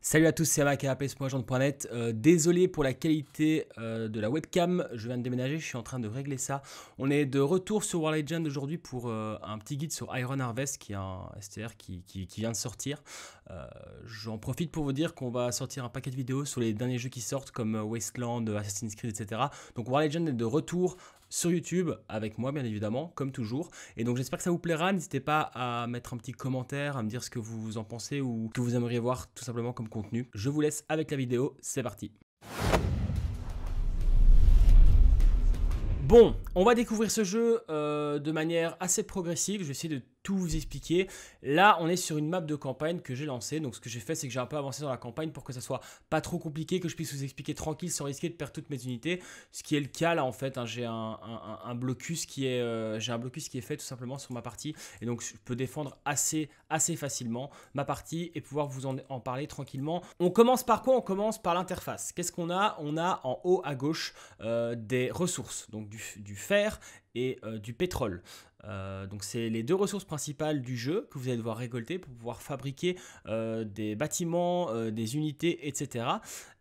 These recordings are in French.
Salut à tous, c'est Mac à APS.agent.net. Euh, désolé pour la qualité euh, de la webcam, je viens de déménager, je suis en train de régler ça. On est de retour sur War Legend aujourd'hui pour euh, un petit guide sur Iron Harvest, qui est un STR qui, qui vient de sortir. Euh, j'en profite pour vous dire qu'on va sortir un paquet de vidéos sur les derniers jeux qui sortent, comme Wasteland, Assassin's Creed, etc. Donc War Legend est de retour, sur YouTube, avec moi bien évidemment, comme toujours. Et donc j'espère que ça vous plaira. N'hésitez pas à mettre un petit commentaire, à me dire ce que vous en pensez ou que vous aimeriez voir tout simplement comme contenu. Je vous laisse avec la vidéo, c'est parti. Bon, on va découvrir ce jeu euh, de manière assez progressive. Je vais essayer de vous expliquer. Là, on est sur une map de campagne que j'ai lancé Donc, ce que j'ai fait, c'est que j'ai un peu avancé dans la campagne pour que ça soit pas trop compliqué, que je puisse vous expliquer tranquille sans risquer de perdre toutes mes unités. Ce qui est le cas là, en fait. Hein, j'ai un, blocus qui est, euh, j'ai un blocus qui est fait tout simplement sur ma partie. Et donc, je peux défendre assez, assez facilement ma partie et pouvoir vous en, parler tranquillement. On commence par quoi On commence par l'interface. Qu'est-ce qu'on a On a en haut à gauche euh, des ressources, donc du, fer et euh, du pétrole. Euh, donc c'est les deux ressources principales du jeu que vous allez devoir récolter pour pouvoir fabriquer euh, des bâtiments, euh, des unités, etc.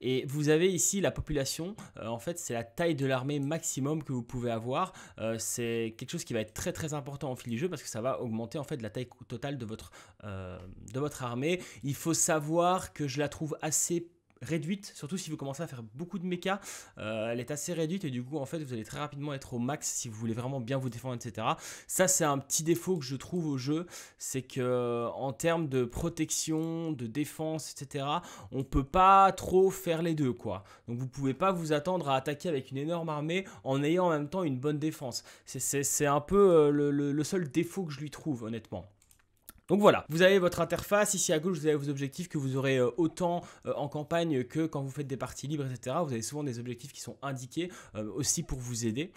Et vous avez ici la population, en fait c'est la taille de l'armée maximum que vous pouvez avoir. c'est quelque chose qui va être très très important au fil du jeu parce que ça va augmenter en fait la taille totale de votre, de votre armée. Il faut savoir que je la trouve assez réduite, surtout si vous commencez à faire beaucoup de méca, euh, elle est assez réduite et du coup en fait vous allez très rapidement être au max si vous voulez vraiment bien vous défendre, etc. Ça c'est un petit défaut que je trouve au jeu, c'est que euh, en termes de protection, de défense, etc. On peut pas trop faire les deux quoi. Donc vous pouvez pas vous attendre à attaquer avec une énorme armée en ayant en même temps une bonne défense. C'est un peu euh, le seul défaut que je lui trouve honnêtement. Donc voilà, vous avez votre interface, ici à gauche vous avez vos objectifs que vous aurez euh, autant euh, en campagne que quand vous faites des parties libres, etc. Vous avez souvent des objectifs qui sont indiqués euh, aussi pour vous aider.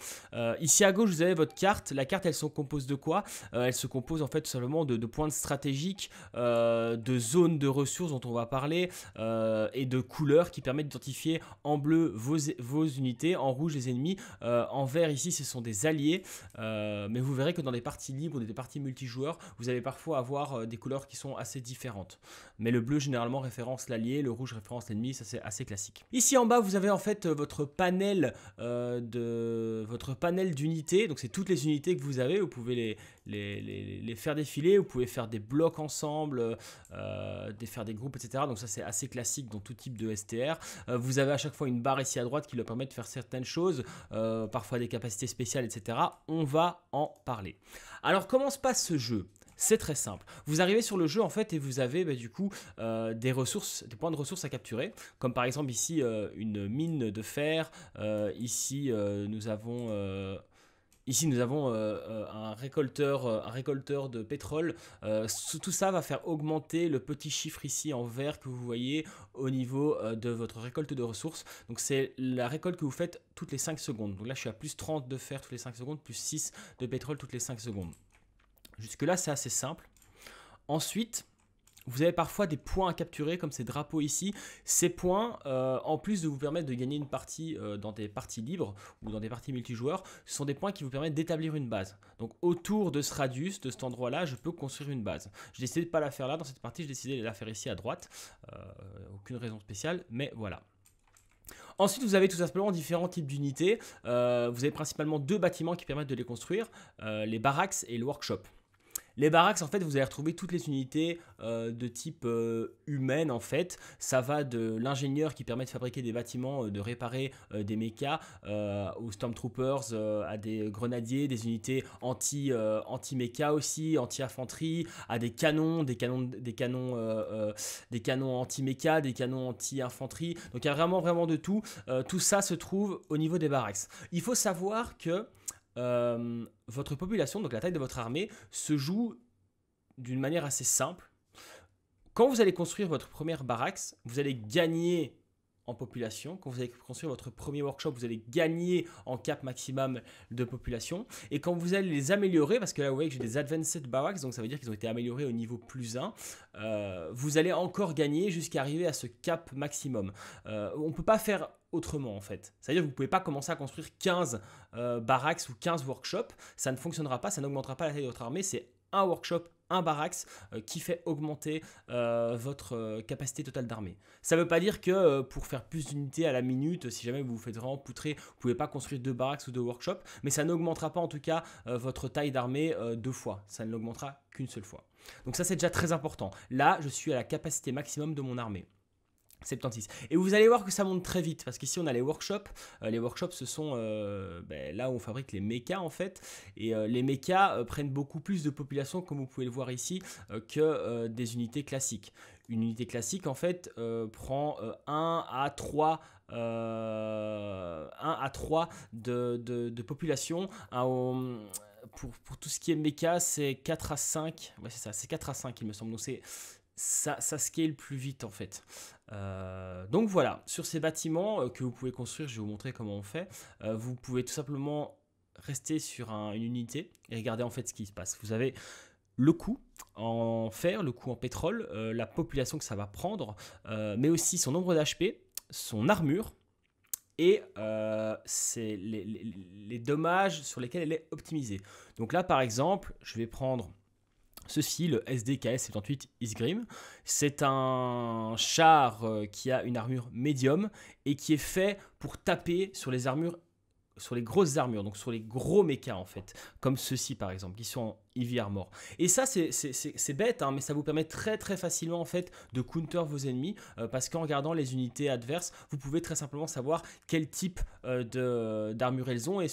ici à gauche vous avez votre carte, la carte elle se compose de quoi Elle se compose en fait seulement de, points stratégiques, de zones de ressources dont on va parler et de couleurs qui permettent d'identifier en bleu vos, vos, unités, en rouge les ennemis, en vert ici ce sont des alliés, mais vous verrez que dans des parties libres ou des parties multijoueurs vous allez parfois avoir euh, des couleurs qui sont assez différentes. Mais le bleu généralement référence l'allié, le rouge référence l'ennemi, ça c'est assez classique. Ici en bas, vous avez en fait euh, votre panel euh, de votre panel d'unités. Donc c'est toutes les unités que vous avez. Vous pouvez les, les, faire défiler. Vous pouvez faire des blocs ensemble, faire des groupes, etc. Donc ça c'est assez classique dans tout type de STR. vous avez à chaque fois une barre ici à droite qui leur permet de faire certaines choses, parfois des capacités spéciales, etc. On va en parler. Alors comment se passe ce jeu c'est très simple. Vous arrivez sur le jeu en fait et vous avez bah, du coup euh, des ressources, des points de ressources à capturer, comme par exemple ici euh, une mine de fer. Euh, ici nous avons Ici, nous avons un, récolteur, récolteur de pétrole. tout ça va faire augmenter le petit chiffre ici en vert que vous voyez au niveau de votre récolte de ressources. Donc, c'est la récolte que vous faites toutes les 5 secondes. Donc là, je suis à plus 30 de fer toutes les 5 secondes, plus 6 de pétrole toutes les 5 secondes. Jusque-là, c'est assez simple. Ensuite, vous avez parfois des points à capturer, comme ces drapeaux ici. Ces points, euh, en plus de vous permettre de gagner une partie euh, dans des parties libres ou dans des parties multijoueurs, ce sont des points qui vous permettent d'établir une base. Donc autour de ce radius, de cet endroit-là, je peux construire une base. J'ai décidé de ne pas la faire là, dans cette partie, j'ai décidé de la faire ici à droite. Euh, aucune raison spéciale, mais voilà. Ensuite, vous avez tout simplement différents types d'unités. vous avez principalement deux bâtiments qui permettent de les construire, les barracks et le workshop. Les barracks, en fait, vous allez retrouver toutes les unités euh, de type euh, humaine, en fait. Ça va de l'ingénieur qui permet de fabriquer des bâtiments, euh, de réparer des mechas, aux Stormtroopers, à des grenadiers, des unités anti, anti aussi, anti-infanterie, à des canons, des canons, des canons, des canons anti méca des canons anti-infanterie. Donc il y a vraiment, vraiment de tout. tout ça se trouve au niveau des barracks. Il faut savoir que euh, votre population, donc la taille de votre armée, se joue d'une manière assez simple. Quand vous allez construire votre première baraque, vous allez gagner population. Quand vous allez construire votre premier workshop, vous allez gagner en cap maximum de population. Et quand vous allez les améliorer, parce que là vous voyez que j'ai des Advanced Barracks, donc ça veut dire qu'ils ont été améliorés au niveau plus 1, euh, vous allez encore gagner jusqu'à arriver à ce cap maximum. Euh, on peut pas faire autrement en fait. C'est-à-dire que vous pouvez pas commencer à construire 15 euh, barracks ou 15 workshops, ça ne fonctionnera pas, ça n'augmentera pas la taille de votre armée, c'est un workshop un Barax euh, qui fait augmenter euh, votre euh, capacité totale d'armée. Ça ne veut pas dire que pour faire plus d'unités à la minute, si jamais vous vous faites vraiment poutrer, vous pouvez pas construire deux barracks ou deux workshops, mais ça n'augmentera pas en tout cas votre taille d'armée deux fois. Ça ne l'augmentera qu'une seule fois. Donc ça c'est déjà très important. Là, je suis à la capacité maximum de mon armée. 76. Et vous allez voir que ça monte très vite, parce qu'ici on a les workshops. Euh, les workshops, ce sont euh, ben, là où on fabrique les mechas en fait. Et euh, les mechas prennent beaucoup plus de population, comme vous pouvez le voir ici, que des unités classiques. Une unité classique en fait prend 1 à 3 1 à 3 de, de, population. pour, pour, tout ce qui est mecha, c'est 4 à 5. Ouais, c'est ça, c'est 4 à 5, il me semble. Donc c'est ça, ça scale plus vite en fait. Euh, donc voilà, sur ces bâtiments euh, que vous pouvez construire, je vais vous montrer comment on fait. Euh, vous pouvez tout simplement rester sur une unité et regarder en fait ce qui se passe. Vous avez le coût en fer, le coût en pétrole, la population que ça va prendre, mais aussi son nombre d'HP, son armure, et c'est les, dommages sur lesquels elle est optimisée. Donc là, par exemple, je vais prendre Ceci, le SDKS-78 Isgrim, c'est un char euh, qui a une armure médium et qui est fait pour taper sur les armures sur les grosses armures, donc sur les gros mechas en fait, comme ceux-ci par exemple, qui sont mort Et ça, c'est bête, hein, mais ça vous permet très très facilement en fait de counter vos ennemis euh, parce qu'en regardant les unités adverses, vous pouvez très simplement savoir quel type euh, de d'armure elles ont et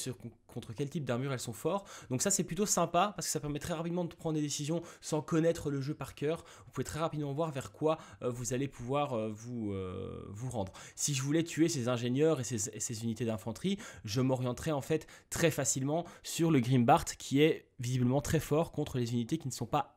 contre quel type d'armure elles sont fortes. Donc ça, c'est plutôt sympa parce que ça permet très rapidement de prendre des décisions sans connaître le jeu par cœur. Vous pouvez très rapidement voir vers quoi euh, vous allez pouvoir vous, vous rendre. Si je voulais tuer ces ingénieurs et ces, ces unités d'infanterie, je m'orienterais en fait très facilement sur le Grimbart qui est visiblement très fort contre les unités qui ne sont pas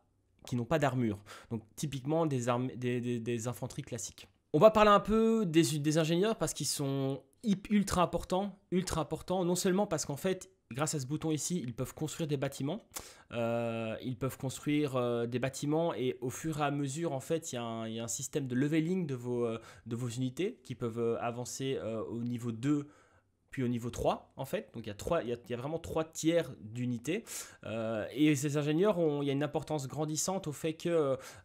qui n'ont pas d'armure. Donc typiquement des, des, des, des, infanteries classiques. On va parler un peu des, des ingénieurs parce qu'ils sont ultra importants, ultra importants, non seulement parce qu'en fait grâce à ce bouton ici, ils peuvent construire des bâtiments. Euh, ils peuvent construire euh, des bâtiments et au fur et à mesure, en fait, il y, y, a un système de leveling de vos, euh, de vos unités qui peuvent avancer au niveau 2 puis au niveau 3 en fait. Donc il y a, il y a, vraiment trois tiers d'unités. Euh, et ces ingénieurs, ont, il y a une importance grandissante au fait qu'elles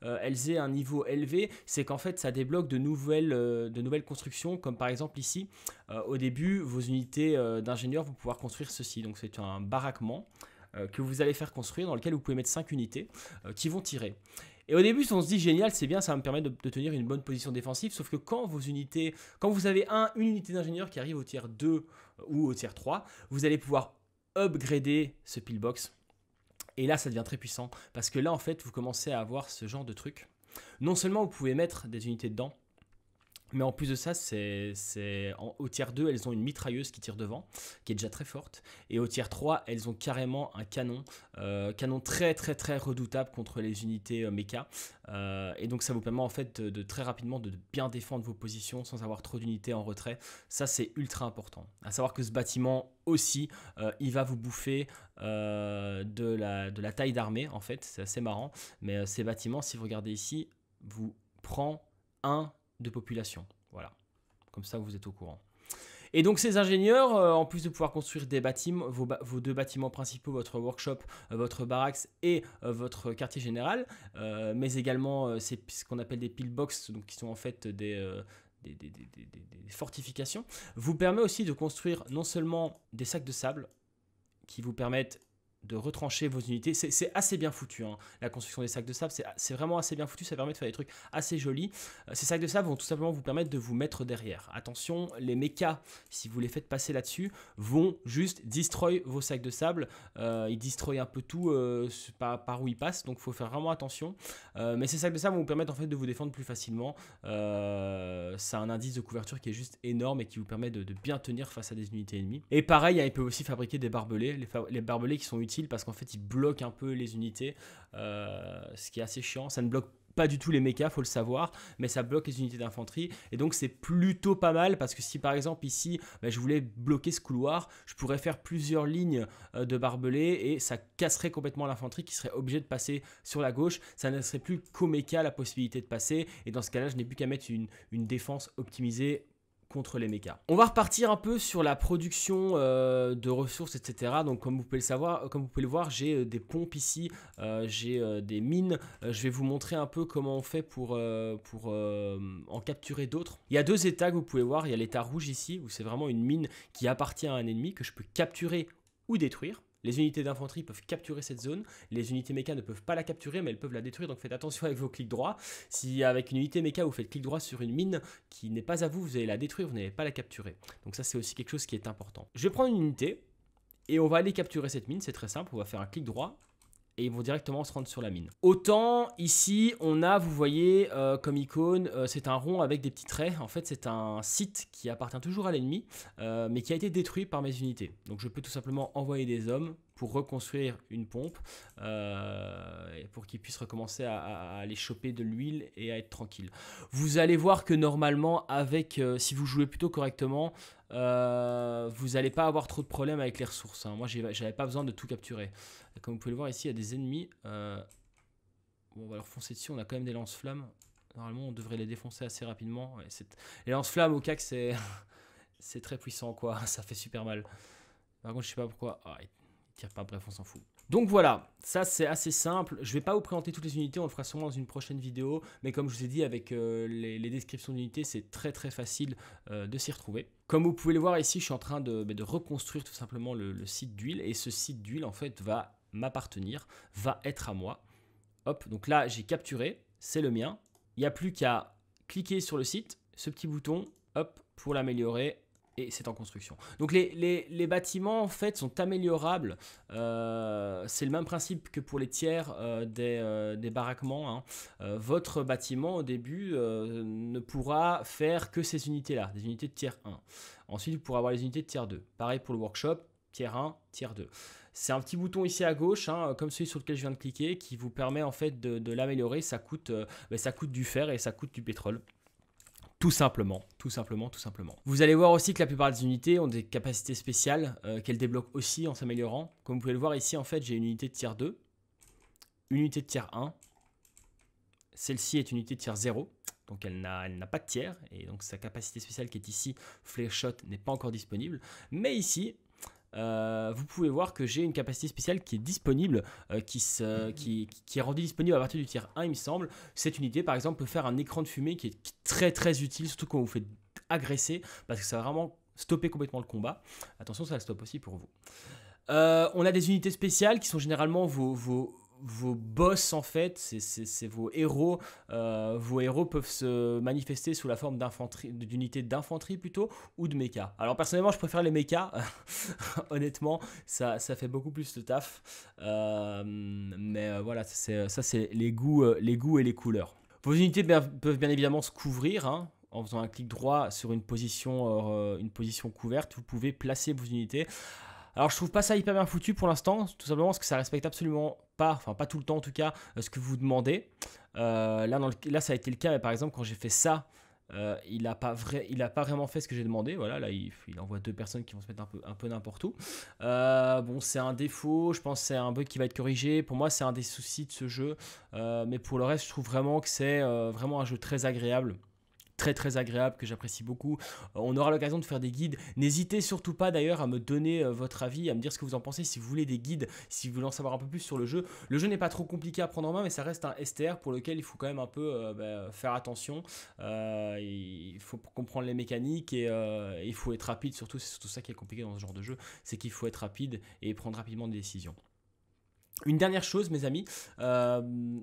euh, aient un niveau élevé. C'est qu'en fait ça débloque de nouvelles, euh, de nouvelles constructions, comme par exemple ici, au début, vos unités d'ingénieurs vont pouvoir construire ceci. Donc c'est un baraquement que vous allez faire construire dans lequel vous pouvez mettre 5 unités qui vont tirer. Et au début, on se dit génial, c'est bien, ça me permet de, tenir une bonne position défensive. Sauf que quand vos unités, quand vous avez un, une unité d'ingénieur qui arrive au tiers 2 euh, ou au tiers 3, vous allez pouvoir upgrader ce pillbox. Et là, ça devient très puissant parce que là, en fait, vous commencez à avoir ce genre de truc. Non seulement vous pouvez mettre des unités dedans, mais en plus de ça, c'est, au tiers 2, elles ont une mitrailleuse qui tire devant, qui est déjà très forte. Et au tiers 3, elles ont carrément un canon, euh, canon très très très redoutable contre les unités euh, euh et donc ça vous permet en fait de, très rapidement de bien défendre vos positions sans avoir trop d'unités en retrait. Ça c'est ultra important. A savoir que ce bâtiment aussi, euh, il va vous bouffer de, la, de la taille d'armée en fait. C'est assez marrant. Mais ces bâtiments, si vous regardez ici, vous prend un de population. Voilà. Comme ça, vous êtes au courant. Et donc ces ingénieurs, euh, en plus de pouvoir construire des bâtiments, vos, deux bâtiments principaux, votre workshop, euh, votre barracks et euh, votre quartier général, mais également ce qu'on appelle des pillbox, donc qui sont en fait des, fortifications, vous permet aussi de construire non seulement des sacs de sable qui vous permettent de retrancher vos unités. C'est assez bien foutu, hein. la construction des sacs de sable, c'est vraiment assez bien foutu, ça permet de faire des trucs assez jolis. Euh, ces sacs de sable vont tout simplement vous permettre de vous mettre derrière. Attention, les mechas, si vous les faites passer là-dessus, vont juste destroy vos sacs de sable. Euh, ils destroy un peu tout euh, par, où ils passent, donc il faut faire vraiment attention. mais ces sacs de sable vont vous permettre en fait de vous défendre plus facilement. ça a un indice de couverture qui est juste énorme et qui vous permet de, bien tenir face à des unités ennemies. Et pareil, hein, il peut aussi fabriquer des barbelés, les, les barbelés qui sont utiles parce qu'en fait il bloque un peu les unités, euh, ce qui est assez chiant. Ça ne bloque pas du tout les mechas, faut le savoir, mais ça bloque les unités d'infanterie. Et donc c'est plutôt pas mal parce que si par exemple ici bah, je voulais bloquer ce couloir, je pourrais faire plusieurs lignes euh, de barbelés et ça casserait complètement l'infanterie qui serait obligée de passer sur la gauche. Ça ne serait plus qu'au méca la possibilité de passer. Et dans ce cas-là, je n'ai plus qu'à mettre une défense optimisée les mechas. On va repartir un peu sur la production euh, de ressources, etc. Donc comme vous pouvez le savoir, comme vous pouvez le voir, j'ai euh, des pompes ici, euh, j'ai des mines. je vais vous montrer un peu comment on fait pour, pour en capturer d'autres. Il y a deux états que vous pouvez voir. Il y a l'état rouge ici, où c'est vraiment une mine qui appartient à un ennemi que je peux capturer ou détruire. Les unités d'infanterie peuvent capturer cette zone, les unités méca ne peuvent pas la capturer, mais elles peuvent la détruire, donc faites attention avec vos clics droits. Si avec une unité méca vous faites clic droit sur une mine qui n'est pas à vous, vous allez la détruire, vous n'allez pas la capturer. Donc ça c'est aussi quelque chose qui est important. Je vais prendre une unité, et on va aller capturer cette mine, c'est très simple, on va faire un clic droit, et ils vont directement se rendre sur la mine. Autant ici, on a, vous voyez, euh, comme icône, euh, c'est un rond avec des petits traits. En fait, c'est un site qui appartient toujours à l'ennemi, euh, mais qui a été détruit par mes unités. Donc je peux tout simplement envoyer des hommes pour reconstruire une pompe euh, et pour qu'ils puissent recommencer à, aller choper de l'huile et à être tranquille. Vous allez voir que normalement, avec euh, si vous jouez plutôt correctement, euh, vous n'allez pas avoir trop de problèmes avec les ressources. Hein. Moi, j'avais pas besoin de tout capturer. Comme vous pouvez le voir ici, il y a des ennemis. Bon, on va leur foncer dessus. On a quand même des lance-flammes. Normalement, on devrait les défoncer assez rapidement. les lance-flammes au cac, c'est très puissant quoi. Ça fait super mal. Par contre, je sais pas pourquoi. Ah, pas, bref, on s'en fout. Donc voilà, ça c'est assez simple. Je vais pas vous présenter toutes les unités, on le fera sûrement dans une prochaine vidéo. Mais comme je vous ai dit, avec euh, les, descriptions d'unités, c'est très très facile euh, de s'y retrouver. Comme vous pouvez le voir ici, je suis en train bah, de, reconstruire tout simplement le, le site d'huile. Et ce site d'huile, en fait, va m'appartenir, va être à moi. Hop, donc là, j'ai capturé, c'est le mien. Il n'y a plus qu'à cliquer sur le site, ce petit bouton, hop, pour l'améliorer, et c'est en construction. Donc les, bâtiments en fait sont améliorables. Euh, c'est le même principe que pour les tiers euh, des, euh, des, baraquements. Hein. votre bâtiment au début ne pourra faire que ces unités-là, des unités de tiers 1. Ensuite, vous pourrez avoir les unités de tiers 2. Pareil pour le workshop, tiers 1, tiers 2. C'est un petit bouton ici à gauche, hein, comme celui sur lequel je viens de cliquer, qui vous permet en fait de, l'améliorer. Ça coûte, ben, ça coûte du fer et ça coûte du pétrole tout simplement, tout simplement, tout simplement. Vous allez voir aussi que la plupart des unités ont des capacités spéciales qu'elle euh, qu'elles débloquent aussi en s'améliorant. Comme vous pouvez le voir ici, en fait, j'ai une unité de tiers 2, une unité de tiers 1, celle-ci est une unité de tiers 0, donc elle n'a pas de tiers, et donc sa capacité spéciale qui est ici, Flare Shot, n'est pas encore disponible. Mais ici, euh, vous pouvez voir que j'ai une capacité spéciale qui est disponible, euh, qui, qui, est rendue disponible à partir du tir 1, il me semble. Cette unité, par exemple, peut faire un écran de fumée qui est très très utile, surtout quand vous, vous faites agresser, parce que ça va vraiment stopper complètement le combat. Attention, ça le stoppe aussi pour vous. Euh, on a des unités spéciales qui sont généralement vos, vos vos boss en fait, c'est vos héros. Euh, vos héros peuvent se manifester sous la forme d'unités d'infanterie plutôt ou de méca. Alors personnellement, je préfère les méca. Honnêtement, ça, fait beaucoup plus de taf. Euh, mais euh, voilà, ça c'est les goûts, les goûts et les couleurs. Vos unités peuvent bien évidemment se couvrir. Hein, en faisant un clic droit sur une position, une position couverte, vous pouvez placer vos unités. Alors je trouve pas ça hyper bien foutu pour l'instant, tout simplement parce que ça respecte absolument pas, enfin pas tout le temps en tout cas, euh, ce que vous demandez. Euh, là, ça a été le cas, mais par exemple quand j'ai fait ça, euh, il n'a pas, vrai, il a pas vraiment fait ce que j'ai demandé. Voilà, là, il, envoie deux personnes qui vont se mettre un peu, un peu n'importe où. bon, c'est un défaut. Je pense que c'est un bug qui va être corrigé. Pour moi, c'est un des soucis de ce jeu. mais pour le reste, je trouve vraiment que c'est vraiment un jeu très agréable très très agréable que j'apprécie beaucoup. Euh, on aura l'occasion de faire des guides. N'hésitez surtout pas d'ailleurs à me donner euh, votre avis, à me dire ce que vous en pensez si vous voulez des guides, si vous voulez en savoir un peu plus sur le jeu. Le jeu n'est pas trop compliqué à prendre en main, mais ça reste un STR pour lequel il faut quand même un peu euh, bah, faire attention. il faut comprendre les mécaniques et il faut être rapide. Surtout, c'est surtout ça qui est compliqué dans ce genre de jeu, c'est qu'il faut être rapide et prendre rapidement des décisions. Une dernière chose, mes amis,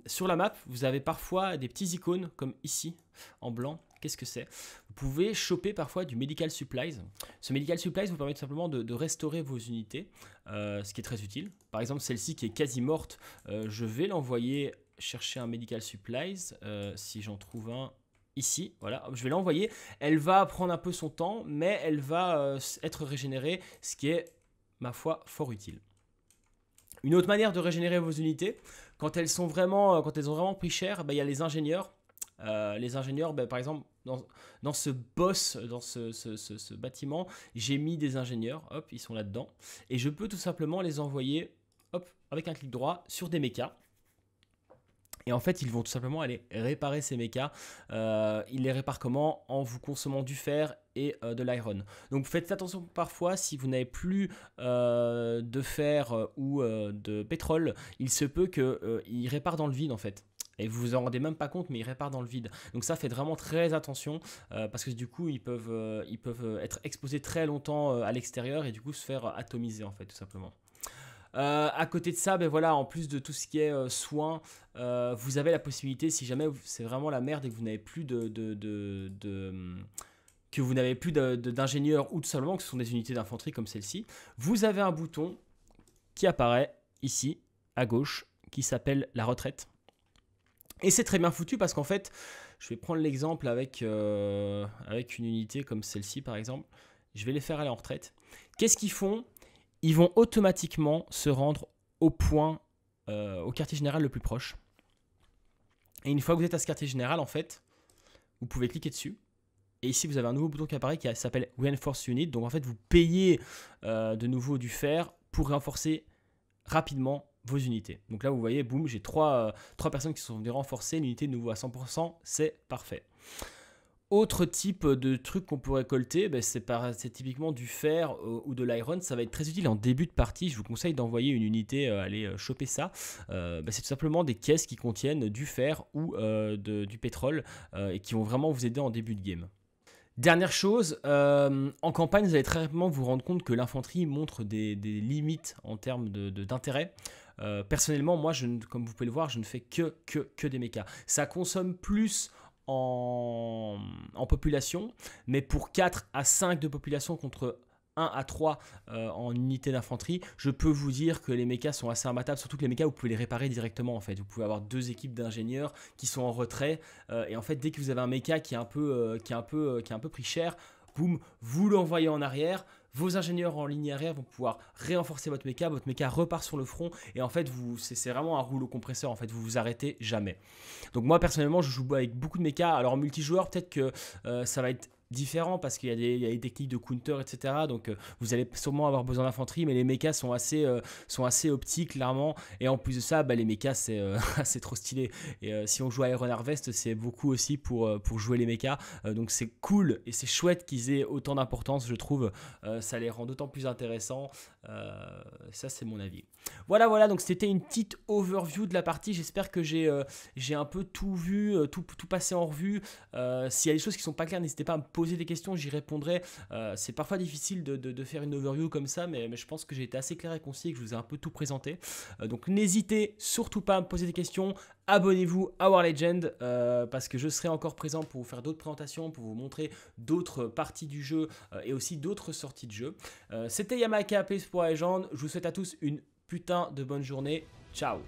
sur la map, vous avez parfois des petits icônes comme ici en blanc Qu'est-ce que c'est Vous pouvez choper parfois du medical supplies. Ce medical supplies vous permet simplement de, restaurer vos unités, euh, ce qui est très utile. Par exemple, celle-ci qui est quasi morte, euh, je vais l'envoyer chercher un medical supplies euh, si j'en trouve un ici, voilà, je vais l'envoyer, elle va prendre un peu son temps, mais elle va être régénérée, ce qui est, ma foi, fort utile. Une autre manière de régénérer vos unités, quand elles, sont vraiment, quand elles ont vraiment pris cher, bah, il y a les ingénieurs euh, les ingénieurs, ben, par exemple, dans, ce boss, dans ce, bâtiment, j'ai mis des ingénieurs, hop, ils sont là-dedans, et je peux tout simplement les envoyer, hop, avec un clic droit, sur des mechas. Et en fait, ils vont tout simplement aller réparer ces mechas. Euh, ils les réparent comment En vous consommant du fer et euh, de l'iron. Donc faites attention parfois si vous n'avez plus de fer ou de pétrole, il se peut qu'ils réparent dans le vide en fait. Et vous vous en rendez même pas compte, mais ils réparent dans le vide. Donc ça, fait vraiment très attention euh, parce que du coup, ils peuvent, euh, ils peuvent euh, être exposés très longtemps à l'extérieur et du coup se faire atomiser en fait, tout simplement. à côté de ça, ben voilà, en plus de tout ce qui est soins, vous avez la possibilité, si jamais c'est vraiment la merde et que vous n'avez plus de, de, que vous n'avez plus d'ingénieurs ou de seulement que ce sont des unités d'infanterie comme celle-ci, vous avez un bouton qui apparaît ici à gauche qui s'appelle la retraite. Et c'est très bien foutu parce qu'en fait, je vais prendre l'exemple avec, euh, avec une unité comme celle-ci par exemple. Je vais les faire aller en retraite. Qu'est-ce qu'ils font Ils vont automatiquement se rendre au point, euh, au quartier général le plus proche. Et une fois que vous êtes à ce quartier général, en fait, vous pouvez cliquer dessus. Et ici, vous avez un nouveau bouton qui apparaît qui s'appelle Reinforce Unit. Donc en fait, vous payez euh, de nouveau du fer pour renforcer rapidement vos unités. Donc là, vous voyez, boum, j'ai trois, euh, trois personnes qui sont venues renforcer, l'unité de nouveau à 100%, c'est parfait. Autre type de truc qu'on peut récolter, ben, c'est typiquement du fer euh, ou de l'iron. Ça va être très utile en début de partie. Je vous conseille d'envoyer une unité euh, aller choper ça. Ben, c'est tout simplement des caisses qui contiennent du fer ou du pétrole et qui vont vraiment vous aider en début de game. Dernière chose, en campagne, vous allez très rapidement vous rendre compte que l'infanterie montre des, limites en termes d'intérêt. Euh, personnellement, moi, je, comme vous pouvez le voir, je ne fais que, que, des mechas. Ça consomme plus en, population, mais pour 4 à 5 de population contre 1 à 3 euh, en unité d'infanterie, je peux vous dire que les mechas sont assez imbattables, surtout que les mechas, vous pouvez les réparer directement en fait. Vous pouvez avoir deux équipes d'ingénieurs qui sont en retrait, euh, et en fait, dès que vous avez un mecha qui est un peu, qui est un peu, qui est un peu pris cher, boum, vous l'envoyez en arrière, vos ingénieurs en ligne arrière vont pouvoir réenforcer votre méca, votre méca repart sur le front et en fait vous c'est vraiment un rouleau compresseur en fait, vous vous arrêtez jamais. Donc moi personnellement, je joue avec beaucoup de méca. Alors en multijoueur, peut-être que euh, ça va être différent parce qu'il y, a des techniques de counter, etc. Donc euh, vous allez sûrement avoir besoin d'infanterie, mais les mechas sont assez, euh, sont assez optiques, clairement. Et en plus de ça, bah, les mechas, c'est euh, trop stylé. Et si on joue à Iron Harvest, c'est beaucoup aussi pour, pour jouer les mechas. donc c'est cool et c'est chouette qu'ils aient autant d'importance, je trouve. ça les rend d'autant plus intéressants. ça, c'est mon avis. Voilà, voilà, donc c'était une petite overview de la partie. J'espère que j'ai euh, un peu tout vu, euh, tout, tout passé en revue. Euh, s'il y a des choses qui sont pas claires, n'hésitez pas à me poser des questions, j'y répondrai. c'est parfois difficile de, faire une overview comme ça, mais, je pense que j'ai été assez clair et concis et que je vous ai un peu tout présenté. donc n'hésitez surtout pas à me poser des questions. Abonnez-vous à War Legend parce que je serai encore présent pour vous faire d'autres présentations, pour vous montrer d'autres parties du jeu et aussi d'autres sorties de jeu. C'était Yamaka Place pour Legend. Je vous souhaite à tous une putain de bonne journée. Ciao